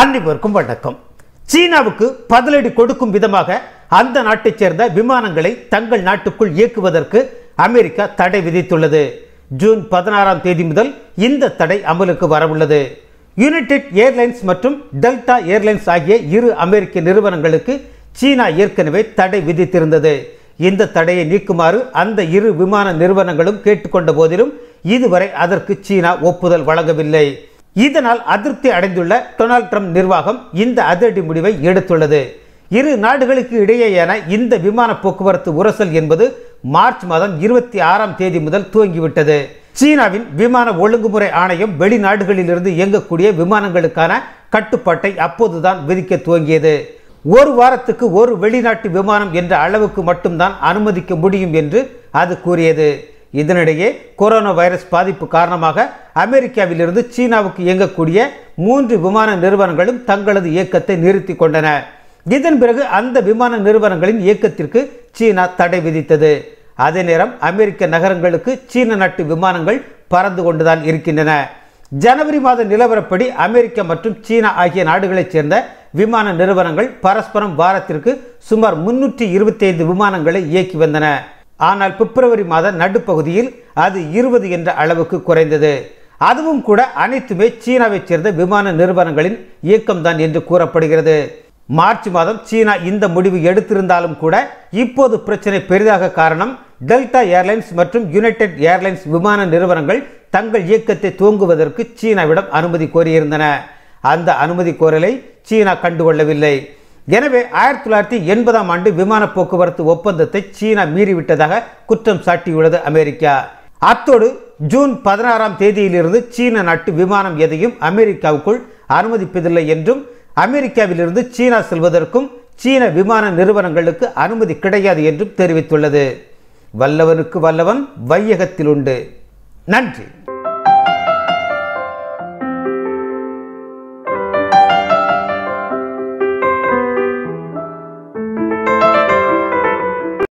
அனைவருக்கும் வணக்கம் சீனாவுக்கு பதிலடி கொடுக்கும் விதமாக அந்த நாட்டைச் சேர்ந்த விமானங்களை தங்கள் நாட்டுக்குள் இயக்குவதற்கு அமெரிக்கா தடை விதித்துள்ளது ஜூன் பதினாறாம் தேதி முதல் இந்த தடை அமலுக்கு வரவுள்ளது யுனைடெட் ஏர்லைன்ஸ் மற்றும் டெல்டா ஏர்லைன்ஸ் ஆகிய இரு அமெரிக்க நிறுவனங்களுக்கு சீனா ஏற்கனவே தடை விதித்திருந்தது இந்த தடையை நீக்குமாறு அந்த இரு விமான நிறுவனங்களும் கேட்டுக்கொண்ட போதிலும் இதுவரை அதற்கு சீனா ஒப்புதல் வழங்கவில்லை இதனால் அதிருப்தி அடைந்துள்ள டொனால்ட் ட்ரம்ப் நிர்வாகம் இந்த அதிரடி முடிவை எடுத்துள்ளது இரு நாடுகளுக்கு இடையேயான இந்த விமான போக்குவரத்து உரசல் என்பது மார்ச் மாதம் இருபத்தி ஆறாம் தேதி முதல் துவங்கிவிட்டது சீனாவின் விமான ஒழுங்குமுறை ஆணையம் வெளிநாடுகளிலிருந்து இயங்கக்கூடிய விமானங்களுக்கான கட்டுப்பாட்டை அப்போதுதான் விதிக்க துவங்கியது ஒரு வாரத்துக்கு ஒரு வெளிநாட்டு விமானம் என்ற அளவுக்கு மட்டும்தான் அனுமதிக்க முடியும் என்று அது கூறியது இதனிடையே கொரோனா வைரஸ் பாதிப்பு காரணமாக அமெரிக்காவிலிருந்து சீனாவுக்கு இயங்கக்கூடிய மூன்று விமான நிறுவனங்களும் தங்களது இயக்கத்தை நிறுத்தி கொண்டன இதன் பிறகு அந்த விமான நிறுவனங்களின் இயக்கத்திற்கு சீனா தடை விதித்தது அதே நேரம் அமெரிக்க நகரங்களுக்கு சீன நாட்டு விமானங்கள் பறந்து கொண்டுதான் இருக்கின்றன ஜனவரி மாத நிலவரப்படி அமெரிக்கா மற்றும் சீனா ஆகிய நாடுகளைச் சேர்ந்த விமான நிறுவனங்கள் பரஸ்பரம் வாரத்திற்கு சுமார் முன்னூற்றி இருபத்தைந்து விமானங்களை இயக்கி வந்தன ஆனால் பிப்ரவரி மாத நடுப்பகுதியில் அது இருபது என்ற அளவுக்கு குறைந்தது அதுவும் கூட அனைத்துமே சீனாவைச் சேர்ந்த விமான நிறுவனங்களின் இயக்கம்தான் என்று கூறப்படுகிறது மார்ச் மாதம் சீனா இந்த முடிவு எடுத்திருந்தாலும் கூட இப்போது பிரச்சனை பெரிதாக காரணம் டெல்டா ஏர்லைன்ஸ் மற்றும் யுனைடெட் ஏர்லைன்ஸ் விமான நிறுவனங்கள் தங்கள் இயக்கத்தை துவங்குவதற்கு சீனாவிடம் அனுமதி கோரியிருந்தன அந்த அனுமதி கோரலை சீனா கண்டுகொள்ளவில்லை எனவே ஆயிரத்தி தொள்ளாயிரத்தி எண்பதாம் ஆண்டு விமான போக்குவரத்து ஒப்பந்தத்தை சீனா மீறிவிட்டதாக குற்றம் சாட்டியுள்ளது அமெரிக்கா அத்தோடு ஜூன் பதினாறாம் தேதியிலிருந்து சீன நாட்டு விமானம் எதையும் அமெரிக்காவுக்குள் அனுமதிப்பதில்லை என்றும் அமெரிக்காவிலிருந்து சீனா செல்வதற்கும் சீன விமான நிறுவனங்களுக்கு அனுமதி கிடையாது என்றும் தெரிவித்துள்ளது வல்லவனுக்கு வல்லவன் வையகத்தில் உண்டு நன்றி